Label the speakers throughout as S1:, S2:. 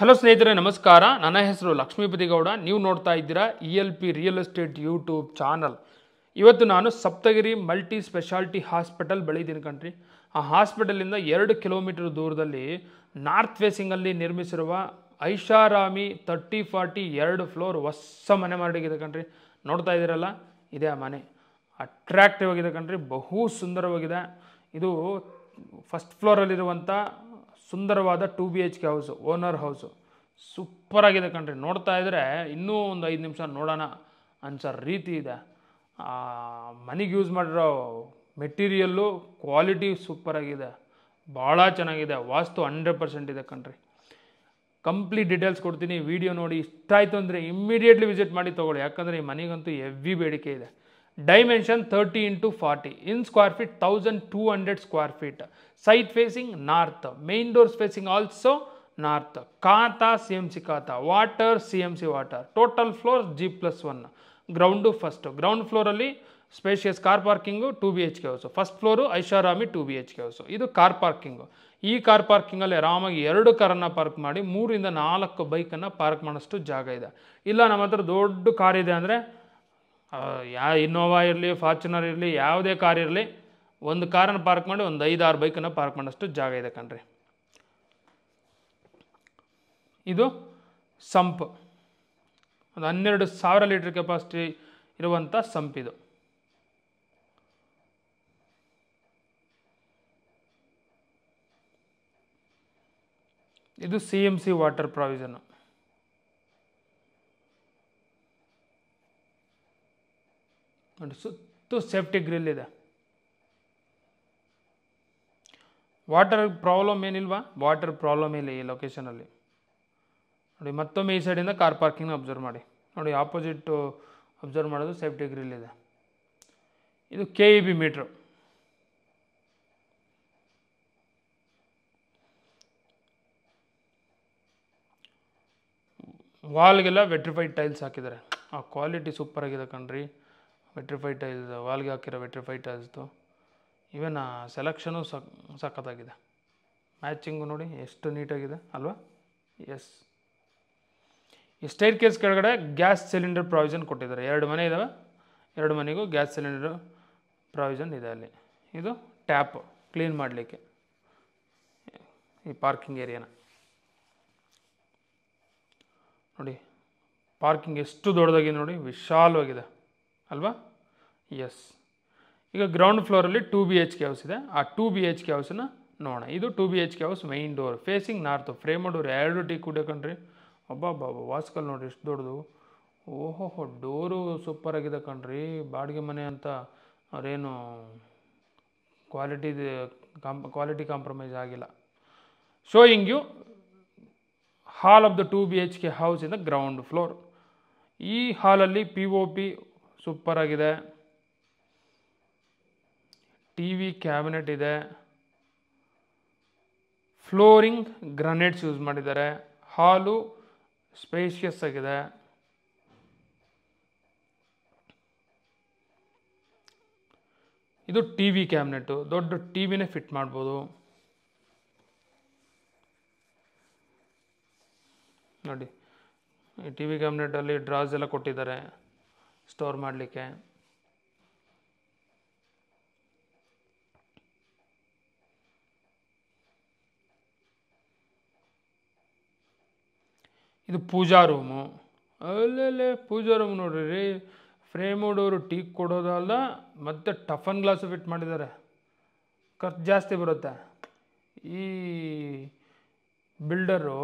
S1: hello ಸ್ನೇಹಿತರೆ ನಮಸ್ಕಾರ ನನ್ನ ಹೆಸರು ಲಕ್ಷ್ಮೀಪತಿ ಗೌಡ ನೀವು ನೋಡ್ತಾ ಇದ್ದೀರಾ E L P real estate YouTube channel ಇವತ್ತು ನಾನು ಸಪ್ತಗಿರಿ ಮಲ್ಟಿ ಸ್ಪೆಷಾಲಿಟಿ ಹಾಸ್ಪಿಟಲ್ ಬೆಳೀತೀನಿ ಕಣ್ರಿ ಆ ಹಾಸ್ಪಿಟಲಿಂದ ಎರಡು ಕಿಲೋಮೀಟರ್ ದೂರದಲ್ಲಿ ನಾರ್ತ್ ಫೇಸಿಂಗಲ್ಲಿ ನಿರ್ಮಿಸಿರುವ ಐಷಾರಾಮಿ ತರ್ಟಿ ಫಾರ್ಟಿ ಎರಡು ಫ್ಲೋರ್ ಹೊಸ ಮನೆ ಮಾಡಿಗಿದೆ ಕಣ್ರಿ ನೋಡ್ತಾ ಇದ್ದೀರಲ್ಲ ಇದೇ ಆ ಮನೆ ಅಟ್ರ್ಯಾಕ್ಟಿವ್ ಆಗಿದೆ ಕಣ್ರಿ ಬಹು ಸುಂದರವಾಗಿದೆ ಇದು ಫಸ್ಟ್ ಫ್ಲೋರಲ್ಲಿರುವಂಥ ಸುಂದರವಾದ two B H K house owner house ಸೂಪರಾಗಿದೆ ಕಣ್ರಿ ನೋಡ್ತಾ ಇದ್ದರೆ ಇನ್ನೂ ಒಂದು ಐದು ನಿಮಿಷ ನೋಡೋಣ ಅನ್ಸರ್ ರೀತಿ ಇದೆ ಮನೆಗೆ ಯೂಸ್ ಮಾಡಿರೋ ಮೆಟೀರಿಯಲ್ಲು ಕ್ವಾಲಿಟಿ ಸೂಪರಾಗಿದೆ ಭಾಳ ಚೆನ್ನಾಗಿದೆ ವಾಸ್ತು ಹಂಡ್ರೆಡ್ ಪರ್ಸೆಂಟ್ ಇದೆ ಕಣ್ರಿ ಕಂಪ್ಲೀಟ್ ಡೀಟೇಲ್ಸ್ ಕೊಡ್ತೀನಿ ವಿಡಿಯೋ ನೋಡಿ ಇಷ್ಟ ಆಯಿತು ಅಂದರೆ ಇಮ್ಮಿಡಿಯೇಟ್ಲಿ ವಿಸಿಟ್ ಮಾಡಿ ತೊಗೊಳ್ಳಿ ಯಾಕಂದರೆ ಈ ಮನೆಗಂತೂ ಹೆವಿ ಬೇಡಿಕೆ ಇದೆ dimension thirty into forty in square feet thousand two hundred square feet site facing north main doors facing also north khata C M C khata water C M C water total floor G plus one ground first ground ಫ್ಲೋರಲ್ಲಿ spacious car parking two B H K house first floor ಐಷಾರಾಮಿ two B H K house ಇದು car parking ಈ car ಪಾರ್ಕಿಂಗಲ್ಲಿ ಆರಾಮಾಗಿ ಎರಡು ಕಾರನ್ನು park ಮಾಡಿ ಮೂರಿಂದ ನಾಲ್ಕು ಬೈಕನ್ನು ಪಾರ್ಕ್ ಮಾಡೋಷ್ಟು ಜಾಗ ಇದೆ ಇಲ್ಲ ನಮ್ಮ ಹತ್ರ ದೊಡ್ಡ ಕಾರ್ ಇದೆ ಅಂದರೆ ಯಾ ಇನ್ನೋವಾ ಇರಲಿ ಫಾರ್ಚುನರ್ ಇರಲಿ ಯಾವುದೇ ಕಾರ್ ಇರಲಿ ಒಂದು ಕಾರನ್ನು ಪಾರ್ಕ್ ಮಾಡಿ ಒಂದು ಐದು ಆರು ಬೈಕನ್ನು ಪಾರ್ಕ್ ಮಾಡೋಷ್ಟು ಜಾಗ ಇದೆ ಕಣ್ರಿ ಇದು ಸಂಪ್ ಒಂದು ಹನ್ನೆರಡು ಸಾವಿರ ಲೀಟ್ರ್ ಕೆಪಾಸಿಟಿ ಇರುವಂಥ ಸಂಪ್ ಇದು ಇದು C M C water provision ನೋಡಿ ಸುತ್ತು ಸೇಫ್ಟಿ ಗ್ರಿಲ್ ಇದೆ ವಾಟರ್ ಪ್ರಾಬ್ಲಮ್ ಏನಿಲ್ವಾ ವಾಟರ್ ಪ್ರಾಬ್ಲಮ್ ಇಲ್ಲ ಈ ಲೊಕೇಶನಲ್ಲಿ ನೋಡಿ ಮತ್ತೊಮ್ಮೆ ಈ ಸೈಡಿಂದ ಕಾರ್ ಪಾರ್ಕಿಂಗ್ನ ಅಬ್ಸರ್ವ್ ಮಾಡಿ ನೋಡಿ ಆಪೋಸಿಟ್ ಅಬ್ಸರ್ವ್ ಮಾಡೋದು ಸೇಫ್ಟಿ ಗ್ರಿಲ್ ಇದೆ ಇದು ಕೆ ಇ ಬಿ ಮೀಟ್ರ್ ವಾಲ್ಗೆಲ್ಲ ವೆಟ್ರಿಫೈಡ್ ಟೈಲ್ಸ್ ಹಾಕಿದ್ದಾರೆ ಆ ಕ್ವಾಲಿಟಿ ಸೂಪರ್ ಆಗಿದೆ ಕಣ್ರಿ ವೆಟ್ರಿಫೈ ಟೈಲ್ ವಾಲ್ಗೆ ಹಾಕಿರೋ ವೆಟ್ರಿಫೈ ಟೈಲ್ಸ್ದು ಇವನ್ ಸೆಲೆಕ್ಷನು ಸಕ್ ಸಖತ್ತಾಗಿದೆ ಮ್ಯಾಚಿಂಗು ನೋಡಿ ಎಷ್ಟು ನೀಟಾಗಿದೆ ಅಲ್ವಾ ಎಸ್ ಈ ಸ್ಟೈರ್ ಕೇಸ್ ಕೆಳಗಡೆ ಗ್ಯಾಸ್ ಸಿಲಿಂಡರ್ ಪ್ರಾವಿಷನ್ ಕೊಟ್ಟಿದ್ದಾರೆ ಎರಡು ಮನೆ ಇದ್ದಾವೆ ಎರಡು ಮನೆಗೂ ಗ್ಯಾಸ್ ಸಿಲಿಂಡರ್ ಪ್ರಾವಿಷನ್ ಇದೆ ಅಲ್ಲಿ ಇದು ಟ್ಯಾಪ್ ಕ್ಲೀನ್ ಮಾಡಲಿಕ್ಕೆ ಈ ಪಾರ್ಕಿಂಗ್ ಏರಿಯಾನ ನೋಡಿ ಪಾರ್ಕಿಂಗ್ ಎಷ್ಟು ದೊಡ್ಡದಾಗಿದೆ ನೋಡಿ ವಿಶಾಲವಾಗಿದೆ ಅಲ್ವಾ ಎಸ್ ಈಗ ಗ್ರೌಂಡ್ ಫ್ಲೋರಲ್ಲಿ two B H K house ಇದೆ ಆ ಟೂ ಬಿ ಎಚ್ ಕೆ ಹೌಸನ್ನ ನೋಡೋಣ ಇದು two B H K house main door facing north frame door ಎರಡು ಟೀ ಕೂಡ ಕಣ್ರಿ ಒಬ್ಬ ವಾಸ್ಕಲ್ ನೋಡಿರಿ ಎಷ್ಟು ದೊಡ್ಡದು ಓಹೋಹೋ ಡೋರು ಸೂಪರಾಗಿದೆ ಕಣ್ರಿ ಬಾಡಿಗೆ ಮನೆ ಅಂತ ಅವ್ರೇನು ಕ್ವಾಲಿಟಿ ಕಾಂಪ್ ಕ್ವಾಲಿಟಿ ಕಾಂಪ್ರಮೈಸ್ ಆಗಿಲ್ಲ showing you hall of the two B H K house in the ground floor ಈ ಹಾಲಲ್ಲಿ ಪಿ ಓ ಪಿ ಆಗಿದೆ ಟಿ ವಿ ಕ್ಯಾಬಿನೆಟ್ ಇದೆ ಫ್ಲೋರಿಂಗ್ ಗ್ರಾನೈಟ್ಸ್ ಯೂಸ್ ಮಾಡಿದ್ದಾರೆ ಹಾಲು ಸ್ಪೇಷಿಯಸ್ ಆಗಿದೆ ಇದು ಟಿ ವಿ ಕ್ಯಾಬಿನೆಟ್ಟು ದೊಡ್ಡ ಟಿ ವಿನೇ ಫಿಟ್ ಮಾಡ್ಬೋದು ನೋಡಿ ಟಿ ವಿ ಕ್ಯಾಬಿನೆಟಲ್ಲಿ ಡ್ರಾಸ್ ಎಲ್ಲ ಕೊಟ್ಟಿದ್ದಾರೆ ಸ್ಟೋರ್ ಮಾಡಲಿಕ್ಕೆ ಇದು ಪೂಜಾ ರೂಮು ಅಲ್ಲೇ ಪೂಜಾ ರೂಮ್ ನೋಡ್ರಿ ಓಡೋರು ಟೀ ಕೊಡೋದಲ್ಲ ಮತ್ತು ಟಫನ್ ಗ್ಲಾಸು ಫಿಟ್ ಮಾಡಿದ್ದಾರೆ ಖರ್ಚು ಜಾಸ್ತಿ ಬರುತ್ತೆ ಈ ಬಿಲ್ಡರು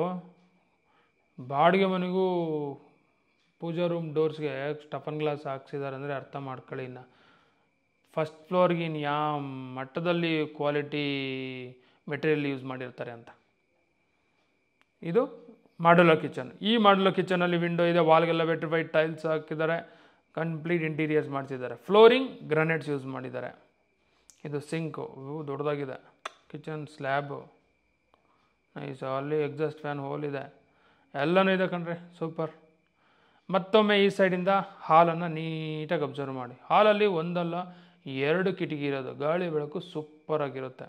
S1: ಬಾಡಿಗೆ ಮನೆಗೂ ಪೂಜಾ ರೂಮ್ ಡೋರ್ಸ್ಗೆ ಟಫನ್ ಗ್ಲಾಸ್ ಹಾಕ್ಸಿದ್ದಾರೆ ಅಂದರೆ ಅರ್ಥ ಮಾಡ್ಕೊಳ್ಳಿ ಇನ್ನು ಫಸ್ಟ್ ಫ್ಲೋರ್ಗೆ ಇನ್ನು ಯಾವ ಮಟ್ಟದಲ್ಲಿ ಕ್ವಾಲಿಟಿ ಮೆಟೀರಿಯಲ್ ಯೂಸ್ ಮಾಡಿರ್ತಾರೆ ಅಂತ ಇದು ಮಾಡಲೋ ಕಿಚನ್ ಈ ಮಾಡಲೋ ಕಿಚನಲ್ಲಿ ವಿಂಡೋ ಇದೆ ವಾಲ್ಗೆಲ್ಲ ವೈಟ್ ಟೈಲ್ಸ್ ಹಾಕಿದ್ದಾರೆ ಕಂಪ್ಲೀಟ್ ಇಂಟೀರಿಯರ್ಸ್ ಮಾಡಿಸಿದ್ದಾರೆ ಫ್ಲೋರಿಂಗ್ ಗ್ರನೇಟ್ಸ್ ಯೂಸ್ ಮಾಡಿದ್ದಾರೆ ಇದು ಸಿಂಕು ದೊಡ್ಡದಾಗಿದೆ ಕಿಚನ್ ಸ್ಲ್ಯಾಬು ನೈಸ್ ಅಲ್ಲಿ ಎಕ್ಸಾಸ್ಟ್ ಫ್ಯಾನ್ ಹೋಲ್ ಇದೆ ಎಲ್ಲನೂ ಇದೆ ಕಣ್ರಿ ಸೂಪರ್ ಮತ್ತೊಮ್ಮೆ ಈ ಸೈಡಿಂದ ಹಾಲನ್ನು ನೀಟಾಗಿ ಅಬ್ಸರ್ವ್ ಮಾಡಿ ಹಾಲಲ್ಲಿ ಒಂದಲ್ಲ ಎರಡು ಕಿಟಕಿ ಇರೋದು ಗಾಳಿ ಬೆಳಕು ಸೂಪರಾಗಿರುತ್ತೆ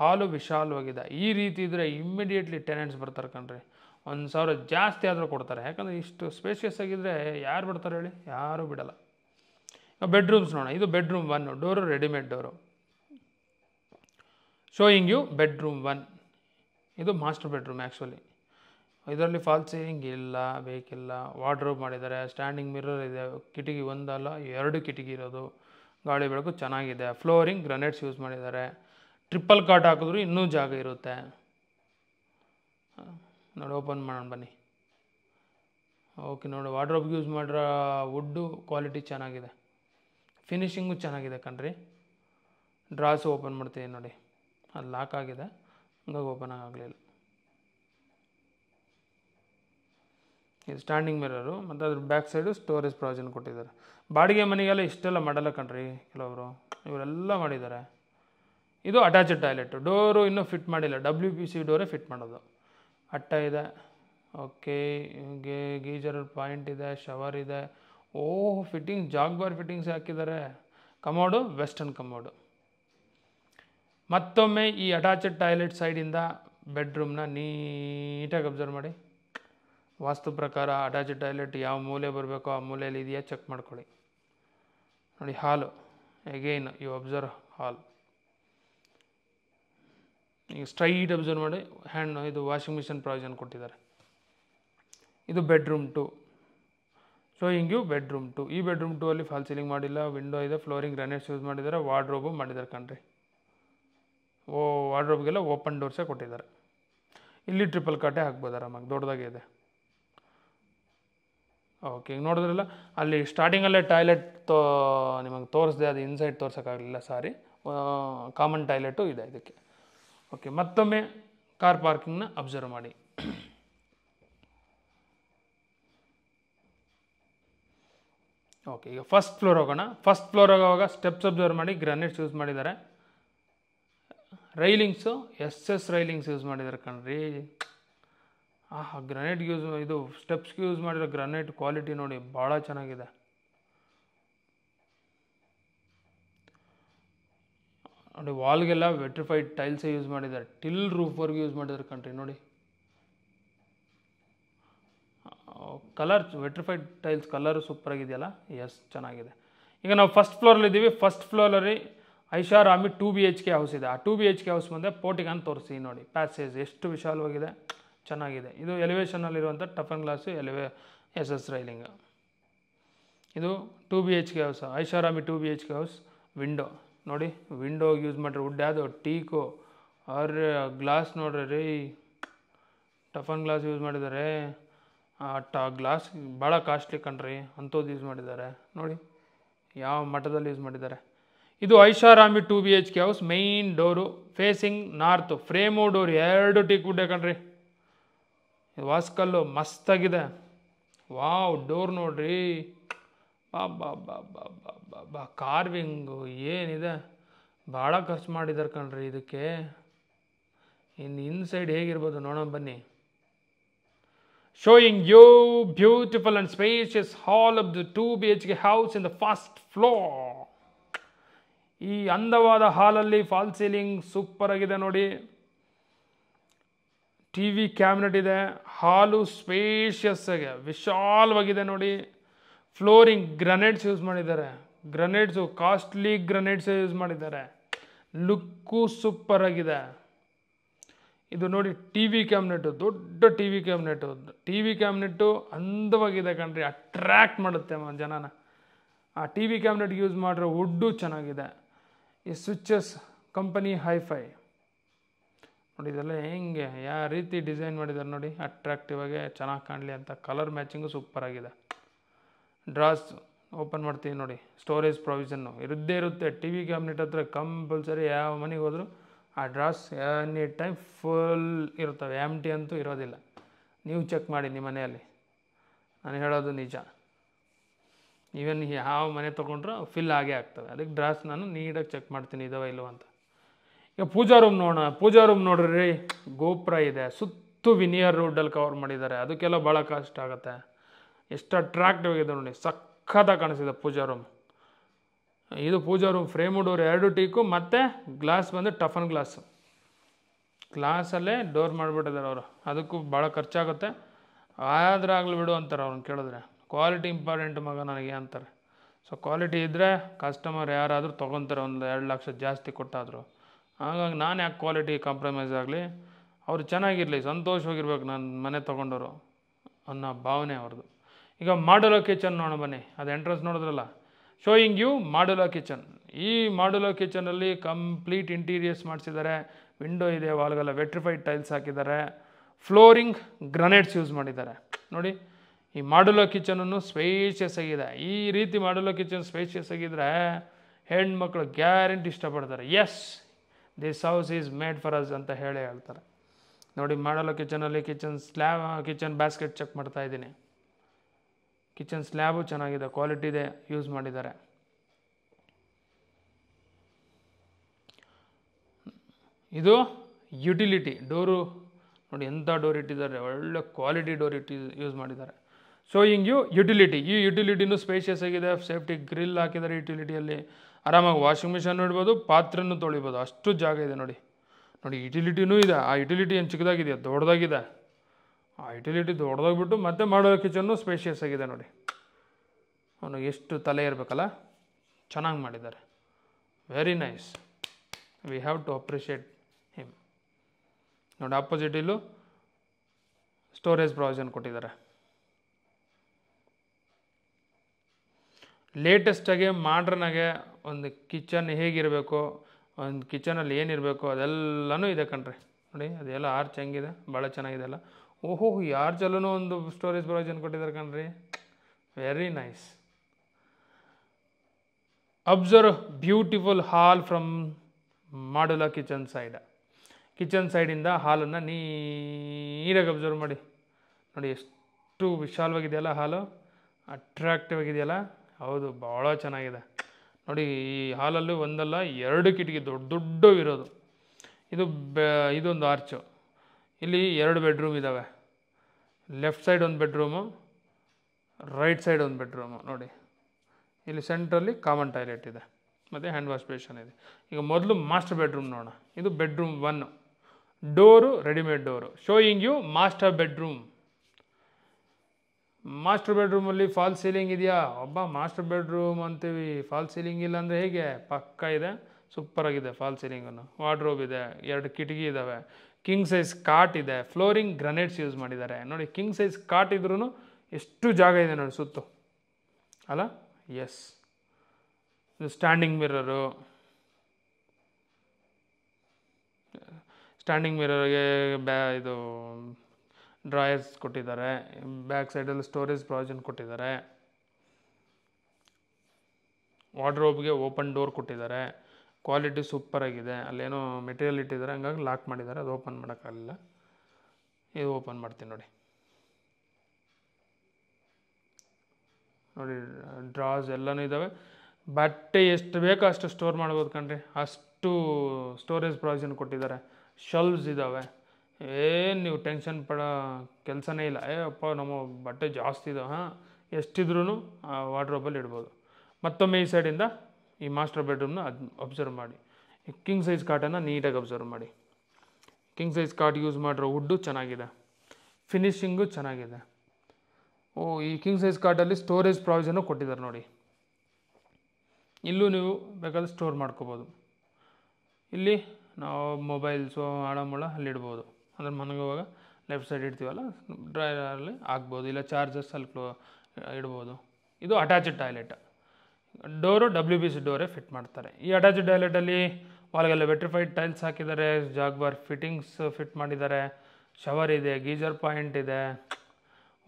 S1: ಹಾಲು ವಿಶಾಲವಾಗಿದೆ ಈ ರೀತಿ ಇದ್ದರೆ ಇಮ್ಮಿಡಿಯೇಟ್ಲಿ ಟೆನೆಂಟ್ಸ್ ಬರ್ತಾರೆ ಕಣ್ರಿ ಒಂದು ಸಾವಿರ ಜಾಸ್ತಿ ಆದರೂ ಕೊಡ್ತಾರೆ ಯಾಕಂದರೆ ಇಷ್ಟು ಸ್ಪೇಷಿಯಸ್ ಆಗಿದ್ದರೆ ಯಾರು ಬಿಡ್ತಾರೆ ಹೇಳಿ ಯಾರೂ ಬಿಡಲ್ಲ ಈಗ ಬೆಡ್ರೂಮ್ಸ್ ನೋಡೋಣ ಇದು bedroom one door readymade door showing you bedroom one ಇದು ಮಾಸ್ಟರ್ ಬೆಡ್ರೂಮ್ ಆ್ಯಕ್ಚುಲಿ ಇದರಲ್ಲಿ ಫಾಲ್ ಸೀಲಿಂಗ್ ಇಲ್ಲ ಬೇಕಿಲ್ಲ ವಾರ್ಡ್ರೋಬ್ ಮಾಡಿದ್ದಾರೆ ಸ್ಟ್ಯಾಂಡಿಂಗ್ ಮಿರರ್ ಇದೆ ಕಿಟಕಿ ಒಂದಲ್ಲ ಎರಡು ಕಿಟಕಿ ಇರೋದು ಗಾಳಿ ಬೆಳಕು ಚೆನ್ನಾಗಿದೆ ಫ್ಲೋರಿಂಗ್ ಗ್ರನೇಡ್ಸ್ ಯೂಸ್ ಮಾಡಿದ್ದಾರೆ ಟ್ರಿಪಲ್ ಕಾಟ್ ಹಾಕಿದ್ರು ಇನ್ನೂ ಜಾಗ ಇರುತ್ತೆ ನೋಡಿ ಓಪನ್ ಮಾಡೋಣ ಬನ್ನಿ ಓಕೆ ನೋಡಿ ವಾರ್ಡ್ರೋಬ್ಗೆ ಯೂಸ್ ಮಾಡಿರೋ ವುಡ್ಡು ಕ್ವಾಲಿಟಿ ಚೆನ್ನಾಗಿದೆ ಫಿನಿಷಿಂಗು ಚೆನ್ನಾಗಿದೆ ಕಣ್ರಿ ಡ್ರಾಸು ಓಪನ್ ಮಾಡ್ತೀನಿ ನೋಡಿ ಅದು ಲಾಕ್ ಆಗಿದೆ ಹಂಗಾಗಿ ಓಪನ್ ಆಗಲಿಲ್ಲ ಇದು ಸ್ಟ್ಯಾಂಡಿಂಗ್ ಮಿರರು ಮತ್ತು ಅದ್ರ ಬ್ಯಾಕ್ ಸೈಡು ಸ್ಟೋರೇಜ್ ಪ್ರಾವಿಷನ್ ಕೊಟ್ಟಿದ್ದಾರೆ ಬಾಡಿಗೆ ಮನೆಗೆಲ್ಲ ಇಷ್ಟೆಲ್ಲ ಮಾಡಲ್ಲ ಕಣ್ರಿ ಕೆಲವರು ಇವರೆಲ್ಲ ಮಾಡಿದ್ದಾರೆ ಇದು ಅಟ್ಯಾಚ್ಡ್ ಟಾಯ್ಲೆಟ್ ಡೋರು ಇನ್ನೂ ಫಿಟ್ ಮಾಡಿಲ್ಲ ಡಬ್ಲ್ಯೂ ಪಿ ಸಿ ಡೋರೇ ಫಿಟ್ ಮಾಡೋದು ಅಟ್ಟ ಇದೆ ಓಕೆ ಗೆ ಗೀಜರ್ ಪಾಯಿಂಟ್ ಇದೆ ಶವರ್ ಇದೆ ಓಹ್ ಫಿಟ್ಟಿಂಗ್ ಜಾಗ್ ಬಾರ್ ಫಿಟ್ಟಿಂಗ್ಸ್ ಹಾಕಿದ್ದಾರೆ ಕಮೋಡು ವೆಸ್ಟರ್ನ್ ಕಮೋಡು ಮತ್ತೊಮ್ಮೆ ಈ ಅಟ್ಯಾಚೆಡ್ ಟಾಯ್ಲೆಟ್ ಸೈಡಿಂದ ಬೆಡ್ರೂಮ್ನ ನೀಟಾಗಿ ಅಬ್ಸರ್ವ್ ಮಾಡಿ ವಾಸ್ತು ಪ್ರಕಾರ ಅಟ್ಯಾಚಡ್ ಟಾಯ್ಲೆಟ್ ಯಾವ ಮೂಲೆ ಬರಬೇಕೋ ಆ ಮೂಲೆಯಲ್ಲಿ ಇದೆಯಾ ಚೆಕ್ ಮಾಡ್ಕೊಳ್ಳಿ ನೋಡಿ ಹಾಲು ಎಗೇನ್ ಯು ಅಬ್ಸರ್ವ್ ಹಾಲ್ ಈಗ ಸ್ಟ್ರೈಟ್ ಅಬ್ಸರ್ವ್ ಮಾಡಿ ಹ್ಯಾಂಡ್ ಇದು ವಾಷಿಂಗ್ ಮಿಷಿನ್ ಪ್ರಾವಿಷನ್ ಕೊಟ್ಟಿದ್ದಾರೆ ಇದು bedroom two showing bedroom two ಈ ಬೆಡ್ರೂಮ್ ಟು ಅಲ್ಲಿ ಫಾಲ್ ಸೀಲಿಂಗ್ ಮಾಡಿಲ್ಲ ವಿಂಡೋ ಇದೆ ಫ್ಲೋರಿಂಗ್ ಗ್ರಾನೇಟ್ಸ್ ಯೂಸ್ ಮಾಡಿದ್ದಾರೆ ವಾರ್ಡ್ರೋಬು ಮಾಡಿದ್ದಾರೆ ಕಣ್ರಿ ಓ ವಾರ್ಡ್ರೋಬ್ಗೆಲ್ಲ ಓಪನ್ ಡೋರ್ಸೇ ಕೊಟ್ಟಿದ್ದಾರೆ ಇಲ್ಲಿ ಟ್ರಿಪಲ್ ಕಾಟೆ ಹಾಕ್ಬೋದಾರ ಆರಾಮಾಗಿ ದೊಡ್ಡದಾಗೇ ಇದೆ ಓಕೆ ಈಗ ನೋಡಿದ್ರಲ್ಲ ಅಲ್ಲಿ ಸ್ಟಾರ್ಟಿಂಗಲ್ಲೇ ಟಾಯ್ಲೆಟ್ ತೋ ನಿಮಗೆ ತೋರಿಸ್ದೆ ಅದು ಇನ್ಸೈಡ್ ತೋರ್ಸೋಕ್ಕಾಗಲಿಲ್ಲ ಸಾರಿ ಕಾಮನ್ ಟಾಯ್ಲೆಟು ಇದೆ ಇದಕ್ಕೆ ಓಕೆ ಮತ್ತೊಮ್ಮೆ ಕಾರ್ ಪಾರ್ಕಿಂಗ್ನ ಅಬ್ಸರ್ವ್ ಮಾಡಿ ಓಕೆ ಈಗ ಫಸ್ಟ್ ಫ್ಲೋರ್ ಹೋಗೋಣ ಫಸ್ಟ್ ಫ್ಲೋರ್ ಆಗೋವಾಗ ಸ್ಟೆಪ್ಸ್ ಅಬ್ಸರ್ವ್ ಮಾಡಿ ಗ್ರಾನೇಟ್ಸ್ ಯೂಸ್ ಮಾಡಿದ್ದಾರೆ railings S S railings use ಮಾಡಿದ್ದಾರೆ ಕಣ್ರಿ ಆ ಗ್ರನೇಟ್ ಯೂಸ್ ಇದು ಸ್ಟೆಪ್ಸ್ಗೆ ಯೂಸ್ ಮಾಡಿರೋ ಗ್ರನೇಟ್ ಕ್ವಾಲಿಟಿ ನೋಡಿ ಭಾಳ ಚೆನ್ನಾಗಿದೆ ನೋಡಿ ವಾಲ್ಗೆಲ್ಲ ವೆಟ್ರಿಫೈಡ್ ಟೈಲ್ಸೇ ಯೂಸ್ ಮಾಡಿದ್ದಾರೆ ಟಿಲ್ ರೂಫ್ವರೆಗೂ ಯೂಸ್ ಮಾಡಿದ್ದಾರೆ ಕಂಟ್ರಿ ನೋಡಿ ಕಲರ್ ವೆಟ್ರಿಫೈಡ್ ಟೈಲ್ಸ್ ಕಲರು ಸೂಪರಾಗಿದೆಯಲ್ಲ ಎಸ್ ಚೆನ್ನಾಗಿದೆ ಈಗ ನಾವು ಫಸ್ಟ್ ಇದ್ದೀವಿ ಫಸ್ಟ್ ಫ್ಲೋರಲ್ಲಿ ಐಷಾರಾಮಿ two B H K house ಇದೆ ಆ two B H K house ಮುಂದೆ ಅಂತ ತೋರಿಸಿ ನೋಡಿ ಪ್ಯಾಸೇಜ್ ಎಷ್ಟು ವಿಶಾಲವಾಗಿದೆ ಚೆನ್ನಾಗಿದೆ ಇದು ಎಲಿವೇಶನಲ್ಲಿರುವಂಥ ಟಫನ್ ಗ್ಲಾಸು ಎಲಿವೆ ಎಸ್ ಎಸ್ ರೈಲಿಂಗ್ ಇದು two B H K house ಐಷಾರಾಮಿ two B H K house window ನೋಡಿ ವಿಂಡೋಗೆ ಯೂಸ್ ಮಾಡಿರಿ ವುಡ್ ಯಾವುದು ಟೀಕು ಅವ್ರೆ ಗ್ಲಾಸ್ ನೋಡ್ರಿ ಟಫನ್ ಗ್ಲಾಸ್ ಯೂಸ್ ಮಾಡಿದ್ದಾರೆ ಟ ಗ್ಲಾಸ್ ಭಾಳ ಕಾಸ್ಟ್ಲಿ ಕಣ್ರಿ ಅಂಥದ್ದು ಯೂಸ್ ಮಾಡಿದ್ದಾರೆ ನೋಡಿ ಯಾವ ಮಠದಲ್ಲಿ ಯೂಸ್ ಮಾಡಿದ್ದಾರೆ ಇದು ಐಷಾರಾಮಿ two B H K house main door facing north frame door ಎರಡು ಟೀಕ್ ಗುಡ್ಡೆ ಕಣ್ರಿ ವಾಸ್ಕಲ್ಲು ಮಸ್ತಾಗಿದೆ ವಾವ್ ಡೋರ್ ನೋಡ್ರಿ ಬಾ ಕಾರ್ವಿಂಗು ಏನಿದೆ ಭಾಳ ಖರ್ಚು ಮಾಡಿದ್ದಾರೆ ಕಣ್ರಿ ಇದಕ್ಕೆ ಇನ್ನು ಸೈಡ್ ಹೇಗಿರ್ಬೋದು ನೋಡೋಣ ಬನ್ನಿ showing you beautiful and spacious hall of the two B H K house in the first floor ಈ ಅಂದವಾದ ಹಾಲಲ್ಲಿ ಫಾಲ್ ಸೀಲಿಂಗ್ ಸೂಪರ್ ಆಗಿದೆ ನೋಡಿ ಟಿ ವಿ ಕ್ಯಾಬಿನೆಟ್ ಇದೆ ಹಾಲು ಸ್ಪೇಷಿಯಸ್ ಆಗಿ ವಿಶಾಲವಾಗಿದೆ ನೋಡಿ ಫ್ಲೋರಿಂಗ್ ಗ್ರನೇಡ್ಸ್ ಯೂಸ್ ಮಾಡಿದ್ದಾರೆ ಗ್ರನೇಡ್ಸು ಕಾಸ್ಟ್ಲಿ ಗ್ರನೇಡ್ಸ್ ಯೂಸ್ ಮಾಡಿದ್ದಾರೆ ಲುಕ್ಕು ಸೂಪರ್ ಆಗಿದೆ ಇದು ನೋಡಿ ಟಿ ವಿ ಕ್ಯಾಮ್ನೆಟು ದೊಡ್ಡ T V cabinet T V cabinet ಅಂದವಾಗಿದೆ ಕಣ್ರಿ ಅಟ್ರ್ಯಾಕ್ಟ್ ಮಾಡುತ್ತೆ ಜನನ ಆ ಟಿ ವಿ ಕ್ಯಾಮ್ನೆಟ್ಗೆ ಯೂಸ್ ಮಾಡಿರೋ ವುಡ್ಡು ಚೆನ್ನಾಗಿದೆ ಈ ಸ್ವಿಚಸ್ ಕಂಪನಿ ಹೈಫೈ ನೋಡಿ ಇದೆಲ್ಲ ಹೆಂಗೆ ಯಾವ ರೀತಿ ಡಿಸೈನ್ ಮಾಡಿದ್ದಾರೆ ನೋಡಿ ಅಟ್ರಾಕ್ಟಿವ್ ಆಗಿ ಚೆನ್ನಾಗಿ ಕಾಣಲಿ ಅಂತ ಕಲರ್ ಮ್ಯಾಚಿಂಗು ಸೂಪರ್ ಆಗಿದೆ ಡ್ರಾಸ್ ಓಪನ್ ಮಾಡ್ತೀವಿ ನೋಡಿ ಸ್ಟೋರೇಜ್ ಪ್ರೊವಿಷನ್ನು ಇರುದ್ದೇ ಇರುತ್ತೆ ಟಿ ವಿ ಕ್ಯಾಬಿನೆಟ್ ಹತ್ರ ಕಂಪಲ್ಸರಿ ಯಾವ ಮನೆಗೆ ಹೋದರೂ ಆ ಡ್ರಾಸ್ ಎನಿ ಟೈಮ್ ಫುಲ್ ಇರ್ತವೆ ಎಮ್ ಟಿ ಅಂತೂ ಇರೋದಿಲ್ಲ ನೀವು ಚೆಕ್ ಮಾಡಿ ನಿಮ್ಮ ಮನೆಯಲ್ಲಿ ನಾನು ಹೇಳೋದು ನಿಜ ಈವನ್ ಯಾವ ಮನೆ ತೊಗೊಂಡ್ರೂ ಫಿಲ್ ಆಗೇ ಆಗ್ತವೆ ಅದಕ್ಕೆ ಡ್ರಾಸ್ ನಾನು ನೀಟಾಗಿ ಚೆಕ್ ಮಾಡ್ತೀನಿ ಇದಾವ ಇಲ್ಲವ ಅಂತ ಈಗ ಪೂಜಾ ರೂಮ್ ನೋಡೋಣ ಪೂಜಾ ರೂಮ್ ನೋಡ್ರಿ ಗೋಪುರ ಇದೆ ಸುತ್ತು ವಿನಿಯರ್ ರೋಡಲ್ಲಿ ಕವರ್ ಮಾಡಿದ್ದಾರೆ ಅದಕ್ಕೆಲ್ಲ ಭಾಳ ಕಾಸ್ಟ್ ಆಗುತ್ತೆ ಎಷ್ಟು ಅಟ್ರಾಕ್ಟಿವ್ ಆಗಿದೆ ನೋಡಿ ಸಖತ್ತ ಕಾಣಿಸಿದೆ ಪೂಜಾ ರೂಮ್ ಇದು ಪೂಜಾ ರೂಮ್ ಫ್ರೇಮ್ ಡೋರ್ ಎರಡು ಟೀಕು ಮತ್ತು ಗ್ಲಾಸ್ ಬಂದು ಟಫನ್ ಗ್ಲಾಸ್ ಗ್ಲಾಸಲ್ಲೇ ಡೋರ್ ಮಾಡಿಬಿಟ್ಟಿದ್ದಾರೆ ಅವರು ಅದಕ್ಕೂ ಭಾಳ ಖರ್ಚಾಗುತ್ತೆ ಆಗಲಿ ಬಿಡು ಅಂತಾರೆ ಅವ್ರನ್ನ ಕೇಳಿದ್ರೆ ಕ್ವಾಲಿಟಿ ಇಂಪಾರ್ಟೆಂಟ್ ಮಗ ನನಗೆ ಅಂತಾರೆ ಸೊ ಕ್ವಾಲಿಟಿ ಇದ್ದರೆ ಕಸ್ಟಮರ್ ಯಾರಾದರೂ ತೊಗೊತಾರೆ ಒಂದು ಎರಡು ಲಕ್ಷ ಜಾಸ್ತಿ ಕೊಟ್ಟಾದರೂ ಹಾಗಾಗಿ ನಾನು ಯಾಕೆ ಕ್ವಾಲಿಟಿ ಕಾಂಪ್ರಮೈಸ್ ಆಗಲಿ ಅವ್ರು ಚೆನ್ನಾಗಿರಲಿ ಸಂತೋಷವಾಗಿರ್ಬೇಕು ನಾನು ಮನೆ ತೊಗೊಂಡವರು ಅನ್ನೋ ಭಾವನೆ ಅವ್ರದ್ದು ಈಗ ಮಾಡ್ಯುಲರ್ ಕಿಚನ್ ನೋಡೋಣ ಬನ್ನಿ ಅದು ಎಂಟ್ರೆನ್ಸ್ ನೋಡಿದ್ರಲ್ಲ ಶೋಯಿಂಗ್ ಯು ಮಾಡ್ಯುಲರ್ ಕಿಚನ್ ಈ ಮಾಡ್ಯುಲರ್ ಕಿಚನಲ್ಲಿ ಕಂಪ್ಲೀಟ್ ಇಂಟೀರಿಯರ್ಸ್ ಮಾಡಿಸಿದ್ದಾರೆ ವಿಂಡೋ ಇದೆ ವಾಲ್ಗೆಲ್ಲ ವೆಟ್ರಿಫೈಡ್ ಟೈಲ್ಸ್ ಹಾಕಿದ್ದಾರೆ ಫ್ಲೋರಿಂಗ್ ಗ್ರನೇಡ್ಸ್ ಯೂಸ್ ಮಾಡಿದ್ದಾರೆ ನೋಡಿ ಈ ಮಾಡ್ಯುಲರ್ ಕಿಚನನ್ನು ಸ್ಪೇಷಿಯಸ್ ಆಗಿದೆ ಈ ರೀತಿ ಮಾಡ್ಯುಲರ್ ಕಿಚನ್ ಸ್ಪೇಷಿಯಸ್ ಆಗಿದ್ದರೆ ಹೆಣ್ಮಕ್ಳು ಗ್ಯಾರಂಟಿ ಇಷ್ಟಪಡ್ತಾರೆ yes this house is made for us ಅಂತ ಹೇಳಿ ಹೇಳ್ತಾರೆ ನೋಡಿ ಮಾಡಲು ಕಿಚನಲ್ಲಿ kitchen slab kitchen basket check ಮಾಡ್ತಾ ಇದ್ದೀನಿ ಕಿಚನ್ ಸ್ಲ್ಯಾಬು ಚೆನ್ನಾಗಿದೆ ಇದೆ ಯೂಸ್ ಮಾಡಿದ್ದಾರೆ ಇದು ಯುಟಿಲಿಟಿ ಡೋರು ನೋಡಿ ಎಂಥ ಡೋರ್ ಇಟ್ಟಿದ್ದಾರೆ ಒಳ್ಳೆ ಕ್ವಾಲಿಟಿ ಡೋರ್ ಇಟ್ಟು ಯೂಸ್ ಮಾಡಿದ್ದಾರೆ ಸೊ ಹಿಂಗೆ ಯು ಯುಟಿಲಿಟಿ ಈ ಯುಟಿಲಿಟಿನೂ ಸ್ಪೇಷಿಯಸ್ ಆಗಿದೆ ಸೇಫ್ಟಿ ಗ್ರಿಲ್ ಹಾಕಿದ್ದಾರೆ ಯುಟಿಲಿಟಿಯಲ್ಲಿ ಆರಾಮಾಗಿ ವಾಷಿಂಗ್ ಮಿಷನ್ ಇಡ್ಬೋದು ಪಾತ್ರೆಯೂ ತೊಳಿಬೋದು ಅಷ್ಟು ಜಾಗ ಇದೆ ನೋಡಿ ನೋಡಿ ಯುಟಿಲಿಟಿನೂ ಇದೆ ಆ ಯುಟಿಲಿಟಿ ಏನು ಚಿಕ್ಕದಾಗಿದೆ ದೊಡ್ಡದಾಗಿದೆ ಆ ಯುಟಿಲಿಟಿ ದೊಡ್ಡದೋಗ್ಬಿಟ್ಟು ಮತ್ತೆ ಮಾಡೋ ಕಿಚನ್ನು ಸ್ಪೇಷಿಯಸ್ ಆಗಿದೆ ನೋಡಿ ಅವನು ಎಷ್ಟು ತಲೆ ಇರಬೇಕಲ್ಲ ಚೆನ್ನಾಗಿ ಮಾಡಿದ್ದಾರೆ very nice we have to appreciate him ನೋಡಿ ಆಪೋಸಿಟ್ ಇಲ್ಲೂ ಸ್ಟೋರೇಜ್ ಪ್ರಾವಿಷನ್ ಕೊಟ್ಟಿದ್ದಾರೆ ಲೇಟೆಸ್ಟಾಗಿ ಮಾಡ್ರನಾಗೆ ಒಂದು ಕಿಚನ್ ಹೇಗಿರಬೇಕು ಒಂದು ಕಿಚನಲ್ಲಿ ಏನಿರಬೇಕು ಅದೆಲ್ಲನೂ ಇದೆ ಕಣ್ರಿ ನೋಡಿ ಅದೆಲ್ಲ ಆರ್ಚ್ ಹೆಂಗಿದೆ ಭಾಳ ಚೆನ್ನಾಗಿದೆ ಅಲ್ಲ ಓಹೋ ಯಾರ ಚಲೋನೂ ಒಂದು ಸ್ಟೋರೇಜ್ ಪ್ರೊವಿಷನ್ ಕೊಟ್ಟಿದ್ದಾರೆ ಕಣ್ರಿ very nice observe beautiful hall from modular kitchen side kitchen ಸೈಡಿಂದ ಹಾಲನ್ನು ನೀರಾಗಿ ಅಬ್ಸರ್ವ್ ಮಾಡಿ ನೋಡಿ ಎಷ್ಟು ವಿಶಾಲವಾಗಿದೆಯಲ್ಲ ಹಾಲು ಅಟ್ರಾಕ್ಟಿವ್ ಆಗಿದೆಯಲ್ಲ ಹೌದು ಭಾಳ ಚೆನ್ನಾಗಿದೆ ನೋಡಿ ಈ ಹಾಲಲ್ಲೂ ಒಂದಲ್ಲ ಎರಡು ಕಿಟಕಿ ದೊಡ್ಡ ದೊಡ್ಡ ಇರೋದು ಇದು ಬೆ ಇದೊಂದು ಆರ್ಚು ಇಲ್ಲಿ ಎರಡು ಬೆಡ್ರೂಮ್ ಇದ್ದಾವೆ ಲೆಫ್ಟ್ ಸೈಡ್ ಒಂದು ಬೆಡ್ರೂಮು ರೈಟ್ ಸೈಡ್ ಒಂದು ಬೆಡ್ರೂಮು ನೋಡಿ ಇಲ್ಲಿ ಸೆಂಟ್ರಲ್ಲಿ ಕಾಮನ್ ಟಾಯ್ಲೆಟ್ ಇದೆ ಮತ್ತು ಹ್ಯಾಂಡ್ ವಾಶ್ ಬೇಷನ್ ಇದೆ ಈಗ ಮೊದಲು ಮಾಸ್ಟರ್ ಬೆಡ್ರೂಮ್ ನೋಡೋಣ ಇದು bedroom one door readymade door showing you master bedroom master ಬೆಡ್ರೂಮಲ್ಲಿ ಫಾಲ್ ಸೀಲಿಂಗ್ ಇದೆಯಾ ಒಬ್ಬ ಮಾಸ್ಟರ್ ಬೆಡ್ರೂಮ್ ಅಂತೀವಿ ಫಾಲ್ ಸೀಲಿಂಗ್ ಇಲ್ಲ ಅಂದರೆ ಹೇಗೆ ಪಕ್ಕ ಇದೆ ಸೂಪರಾಗಿದೆ ಫಾಲ್ ಸೀಲಿಂಗನ್ನು ವಾರ್ಡ್ರೋಬ್ ಇದೆ ಎರಡು ಕಿಟಕಿ ಇದ್ದಾವೆ ಕಿಂಗ್ ಸೈಜ್ ಕಾಟ್ ಇದೆ ಫ್ಲೋರಿಂಗ್ ಗ್ರನೇಡ್ಸ್ ಯೂಸ್ ಮಾಡಿದ್ದಾರೆ ನೋಡಿ ಕಿಂಗ್ ಸೈಜ್ ಕಾಟ್ ಇದ್ರೂ ಎಷ್ಟು ಜಾಗ ಇದೆ ನೋಡಿ ಸುತ್ತು ಅಲ್ಲ ಎಸ್ ಇದು ಸ್ಟ್ಯಾಂಡಿಂಗ್ ಮಿರರು ಸ್ಟ್ಯಾಂಡಿಂಗ್ ಮಿರರ್ಗೆ ಬ್ಯಾ ಇದು ಡ್ರಾಯರ್ಸ್ ಕೊಟ್ಟಿದ್ದಾರೆ ಬ್ಯಾಕ್ ಸೈಡಲ್ಲಿ ಸ್ಟೋರೇಜ್ ಪ್ರಾವಿಷನ್ ಕೊಟ್ಟಿದ್ದಾರೆ ವಾರ್ಡ್ರೋಬ್ಗೆ ಓಪನ್ ಡೋರ್ ಕೊಟ್ಟಿದ್ದಾರೆ ಕ್ವಾಲಿಟಿ ಸೂಪರಾಗಿದೆ ಅಲ್ಲೇನೋ ಮೆಟೀರಿಯಲ್ ಇಟ್ಟಿದ್ದಾರೆ ಹಂಗಾಗಿ ಲಾಕ್ ಮಾಡಿದ್ದಾರೆ ಅದು ಓಪನ್ ಮಾಡೋಕ್ಕಾಗಲಿಲ್ಲ ಇದು ಓಪನ್ ಮಾಡ್ತೀನಿ ನೋಡಿ ನೋಡಿ ಡ್ರಾಸ್ ಎಲ್ಲನೂ ಇದ್ದಾವೆ ಬಟ್ಟೆ ಎಷ್ಟು ಬೇಕೋ ಅಷ್ಟು ಸ್ಟೋರ್ ಮಾಡ್ಬೋದು ಕಣ್ರಿ ಅಷ್ಟು ಸ್ಟೋರೇಜ್ ಪ್ರಾವಿಷನ್ ಕೊಟ್ಟಿದ್ದಾರೆ ಶೆಲ್ವ್ಸ್ ಇದ್ದಾವೆ ಏನು ನೀವು ಟೆನ್ಷನ್ ಪಡೋ ಕೆಲಸನೇ ಇಲ್ಲ ಏ ಅಪ್ಪ ನಮ್ಮ ಬಟ್ಟೆ ಜಾಸ್ತಿ ಇದಾವೆ ಹಾಂ ಎಷ್ಟಿದ್ರೂ ವಾರ್ಡ್ರೋಬಲ್ಲಿ ಇಡ್ಬೋದು ಮತ್ತೊಮ್ಮೆ ಈ ಸೈಡಿಂದ ಈ ಮಾಸ್ಟರ್ ಬೆಡ್ರೂಮ್ನ ಅದು ಅಬ್ಸರ್ವ್ ಮಾಡಿ ಕಿಂಗ್ ಸೈಜ್ ಕಾಟನ್ನು ನೀಟಾಗಿ ಅಬ್ಸರ್ವ್ ಮಾಡಿ ಕಿಂಗ್ ಸೈಜ್ ಕಾಟ್ ಯೂಸ್ ಮಾಡಿರೋ ವುಡ್ಡು ಚೆನ್ನಾಗಿದೆ ಫಿನಿಷಿಂಗು ಚೆನ್ನಾಗಿದೆ ಓ ಈ ಕಿಂಗ್ ಸೈಜ್ ಕಾಟಲ್ಲಿ ಸ್ಟೋರೇಜ್ ಪ್ರಾವಿಷನ್ನು ಕೊಟ್ಟಿದ್ದಾರೆ ನೋಡಿ ಇಲ್ಲೂ ನೀವು ಬೇಕಾದ್ರೆ ಸ್ಟೋರ್ ಮಾಡ್ಕೋಬೋದು ಇಲ್ಲಿ ನಾವು ಮೊಬೈಲ್ಸು ಆಳಮೊಳ ಅಲ್ಲಿ ಇಡ್ಬೋದು ಮನೆಗೆ ಮನಗೋವಾಗ ಲೆಫ್ಟ್ ಸೈಡ್ ಇಡ್ತೀವಲ್ಲ ಡ್ರೈವರಲ್ಲಿ ಆಗ್ಬೋದು ಇಲ್ಲ ಚಾರ್ಜರ್ಸ್ ಅಲ್ಲಿ ಇಡ್ಬೋದು ಇದು attach toilet door W B C ಡೋರೇ ಫಿಟ್ ಮಾಡ್ತಾರೆ ಈ ಅಟ್ಯಾಚ್ ಟಾಯ್ಲೆಟಲ್ಲಿ ಒಳಗೆಲ್ಲ ವೆಟ್ರಿಫೈಡ್ ಟೈಲ್ಸ್ ಹಾಕಿದ್ದಾರೆ ಜಾಗ್ಬಾರ್ ಫಿಟ್ಟಿಂಗ್ಸ್ ಫಿಟ್ ಮಾಡಿದ್ದಾರೆ ಶವರ್ ಇದೆ ಗೀಜರ್ ಪಾಯಿಂಟ್ ಇದೆ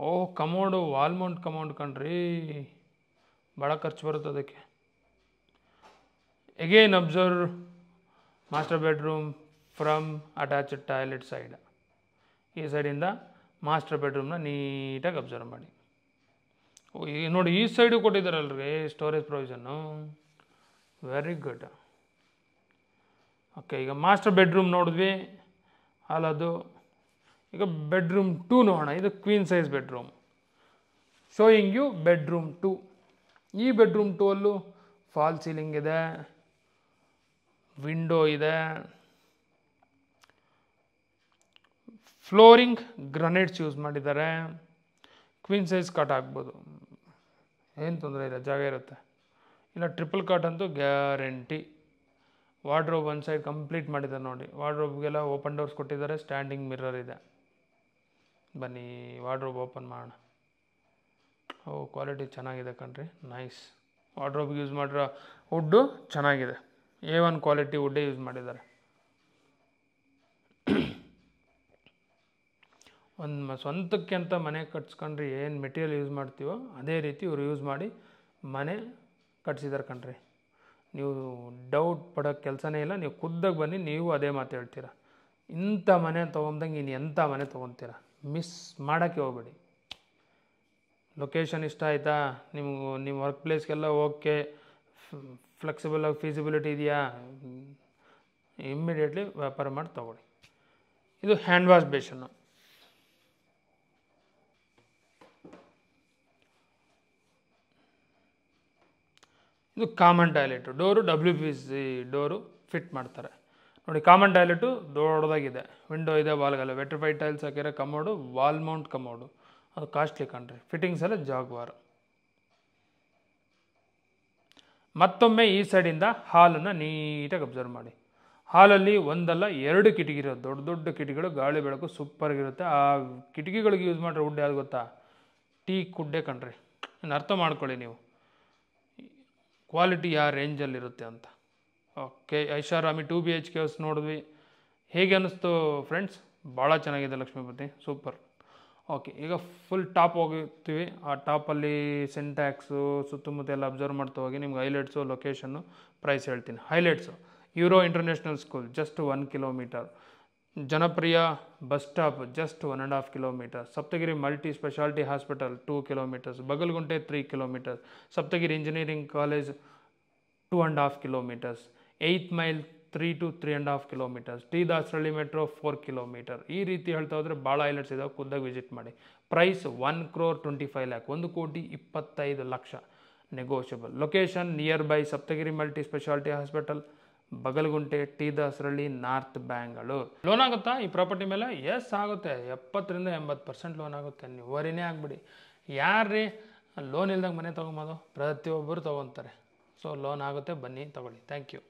S1: ಓ ಕಮೋಡು ವಾಲ್ಮೌಂಟ್ ಕಮೌಂಡ್ ಕಣ್ರಿ ಭಾಳ ಖರ್ಚು ಬರುತ್ತೆ ಅದಕ್ಕೆ again observe master bedroom from attached toilet side ಈ ಸೈಡಿಂದ ಮಾಸ್ಟರ್ ಬೆಡ್ರೂಮ್ನ ನೀಟಾಗಿ ಅಬ್ಸರ್ವ್ ಮಾಡಿ ನೋಡಿ ಈ ಸೈಡು ಕೊಟ್ಟಿದ್ದಾರಲ್ರಿ storage provision very good okay ಈಗ ಮಾಸ್ಟರ್ ಬೆಡ್ರೂಮ್ ನೋಡಿದ್ವಿ ಅಲ್ಲದು ಈಗ ಬೆಡ್ರೂಮ್ ಟೂ ನೋಡೋಣ ಇದು queen size bedroom showing you bedroom two ಈ ಬೆಡ್ರೂಮ್ ಟೂ ಅಲ್ಲೂ ಫಾಲ್ ಸೀಲಿಂಗ್ ಇದೆ ವಿಂಡೋ ಇದೆ ಫ್ಲೋರಿಂಗ್ ಗ್ರನೇಡ್ಸ್ ಯೂಸ್ ಮಾಡಿದ್ದಾರೆ ಕ್ವೀನ್ ಸೈಜ್ ಕಟ್ ಆಗ್ಬೋದು ಏನು ತೊಂದರೆ ಇಲ್ಲ ಜಾಗ ಇರುತ್ತೆ ಇಲ್ಲ ಟ್ರಿಪಲ್ ಕಾಟ್ ಅಂತೂ ಗ್ಯಾರಂಟಿ ವಾರ್ಡ್ರೋಬ್ ಒಂದು ಸೈಡ್ ಕಂಪ್ಲೀಟ್ ಮಾಡಿದ್ದಾರೆ ನೋಡಿ ವಾರ್ಡ್ರೋಬ್ಗೆಲ್ಲ ಓಪನ್ ಡೋರ್ಸ್ ಕೊಟ್ಟಿದ್ದಾರೆ ಸ್ಟ್ಯಾಂಡಿಂಗ್ ಮಿರರ್ ಇದೆ ಬನ್ನಿ ವಾರ್ಡ್ರೋಬ್ ಓಪನ್ ಮಾಡೋಣ ಓ ಕ್ವಾಲಿಟಿ ಚೆನ್ನಾಗಿದೆ ಕಣ್ರಿ ನೈಸ್ ವಾರ್ಡ್ರೋಬ್ಗೆ ಯೂಸ್ ಮಾಡಿರೋ ವುಡ್ಡು ಚೆನ್ನಾಗಿದೆ ಎ ಒನ್ ಕ್ವಾಲಿಟಿ ವುಡ್ಡೇ ಯೂಸ್ ಮಾಡಿದ್ದಾರೆ ಒಂದು ಮ ಸ್ವಂತಕ್ಕೆ ಅಂತ ಮನೆ ಕಟ್ಸ್ಕೊಂಡ್ರೆ ಏನು ಮೆಟೀರಿಯಲ್ ಯೂಸ್ ಮಾಡ್ತೀವೋ ಅದೇ ರೀತಿ ಇವರು ಯೂಸ್ ಮಾಡಿ ಮನೆ ಕಟ್ಸಿದ್ದಾರೆ ಕಣ್ರಿ ನೀವು ಡೌಟ್ ಪಡೋಕ್ಕೆ ಕೆಲಸನೇ ಇಲ್ಲ ನೀವು ಖುದ್ದಾಗಿ ಬನ್ನಿ ನೀವು ಅದೇ ಮಾತು ಹೇಳ್ತೀರ ಇಂಥ ಮನೆ ತೊಗೊಂಡಂಗೆ ಇನ್ನು ಎಂಥ ಮನೆ ತೊಗೊತೀರ ಮಿಸ್ ಮಾಡೋಕ್ಕೆ ಹೋಗ್ಬೇಡಿ ಲೊಕೇಶನ್ ಇಷ್ಟ ಆಯಿತಾ ನಿಮಗೂ ನಿಮ್ಮ ವರ್ಕ್ ಪ್ಲೇಸ್ಗೆಲ್ಲ ಓಕೆ ಫ್ಲೆಕ್ಸಿಬಲ್ ಆಗಿ ಫೀಸಿಬಿಲಿಟಿ ಇದೆಯಾ ಇಮ್ಮಿಡಿಯೇಟ್ಲಿ ವ್ಯಾಪಾರ ಮಾಡಿ ತೊಗೊಳ್ಳಿ ಇದು ಹ್ಯಾಂಡ್ ವಾಶ್ ಬೇಷನ್ನು ಇದು common toilet door W P C door fit ಮಾಡ್ತಾರೆ ನೋಡಿ ಕಾಮನ್ ಟಾಯ್ಲೆಟು ದೊಡ್ಡದಾಗಿದೆ ವಿಂಡೋ ಇದೆ ವಾಲ್ಗಲ್ಲ ವೆಟ್ರಿಫೈಡ್ ಟೈಲ್ಸ್ ಹಾಕಿರೋ ಕಮೋಡು ವಾಲ್ ಮೌಂಟ್ ಕಮೋಡು ಅದು ಕಾಸ್ಟ್ಲಿ ಕಣ್ರಿ ಫಿಟ್ಟಿಂಗ್ಸ್ ಎಲ್ಲ ಜಾಗ್ವಾರ ಮತ್ತೊಮ್ಮೆ ಈ ಸೈಡಿಂದ ಹಾಲನ್ನು ನೀಟಾಗಿ ಅಬ್ಸರ್ವ್ ಮಾಡಿ ಹಾಲಲ್ಲಿ ಒಂದಲ್ಲ ಎರಡು ಕಿಟಕಿ ಇರೋದು ದೊಡ್ಡ ದೊಡ್ಡ ಕಿಟಕಿಗಳು ಗಾಳಿ ಬೆಳಕು ಆಗಿರುತ್ತೆ ಆ ಕಿಟಕಿಗಳಿಗೆ ಯೂಸ್ ಮಾಡಿರೋ ವುಡ್ ಯಾವುದು ಗೊತ್ತಾ ಟೀಕ್ ಕುಡ್ಡೆ ಕಣ್ರಿ ಅರ್ಥ ಮಾಡ್ಕೊಳ್ಳಿ ನೀವು ಕ್ವಾಲಿಟಿ ಯಾವ ರೇಂಜಲ್ಲಿರುತ್ತೆ ಅಂತ ಓಕೆ ಐಷಾರಾಮಿ two B H K S ನೋಡಿದ್ವಿ ಹೇಗೆ ಅನ್ನಿಸ್ತು ಫ್ರೆಂಡ್ಸ್ ಭಾಳ ಚೆನ್ನಾಗಿದೆ ಲಕ್ಷ್ಮೀಪತಿ ಸೂಪರ್ ಓಕೆ ಈಗ ಫುಲ್ ಟಾಪ್ ಹೋಗಿರ್ತೀವಿ ಆ ಟಾಪಲ್ಲಿ ಸೆಂಟ್ಯಾಕ್ಸು ಸುತ್ತಮುತ್ತ ಎಲ್ಲ ಅಬ್ಸರ್ವ್ ಮಾಡ್ತಾ ಹೋಗಿ ನಿಮ್ಗೆ ಹೈಲೈಟ್ಸು ಲೊಕೇಶನ್ನು ಪ್ರೈಸ್ ಹೇಳ್ತೀನಿ highlights Euro international school just one kilometer Janapriya bus stop just one and half kilometer Saptagiri multi speciality hospital two kilometers Bagalgunte three kilometers Saptagiri engineering college two and half kilometers eighth mile three to three and half kilometers T Dasarahalli metro four kilometer ಈ ರೀತಿ ಹೇಳ್ತಾ ಹೋದರೆ ಭಾಳ islets ಇದಾವೆ ಖುದ್ದಾಗಿ visit ಮಾಡಿ price one crore twenty five lakh ಒಂದು ಕೋಟಿ ಇಪ್ಪತ್ತೈದು ಲಕ್ಷ negotiable location near by Saptagiri multi speciality hospital Bagalgunte T Dasarahalli north Bangalore loan ಆಗುತ್ತಾ ಈ ಪ್ರಾಪರ್ಟಿ ಮೇಲೆ ಎಸ್ ಆಗುತ್ತೆ ಎಪ್ಪತ್ತರಿಂದ ಎಂಬತ್ತು ಪರ್ಸೆಂಟ್ ಲೋನ್ ಆಗುತ್ತೆ ನೀವು ವರಿನೇ ಆಗ್ಬಿಡಿ ಯಾರ್ರೀ ಲೋನ್ ಇಲ್ದಂಗೆ ಮನೆ ತೊಗೊಬೋದು ಪ್ರತಿಯೊಬ್ಬರು ತೊಗೊತಾರೆ ಸೊ ಲೋನ್ ಆಗುತ್ತೆ ಬನ್ನಿ ತೊಗೊಳ್ಳಿ ಥ್ಯಾಂಕ್ ಯು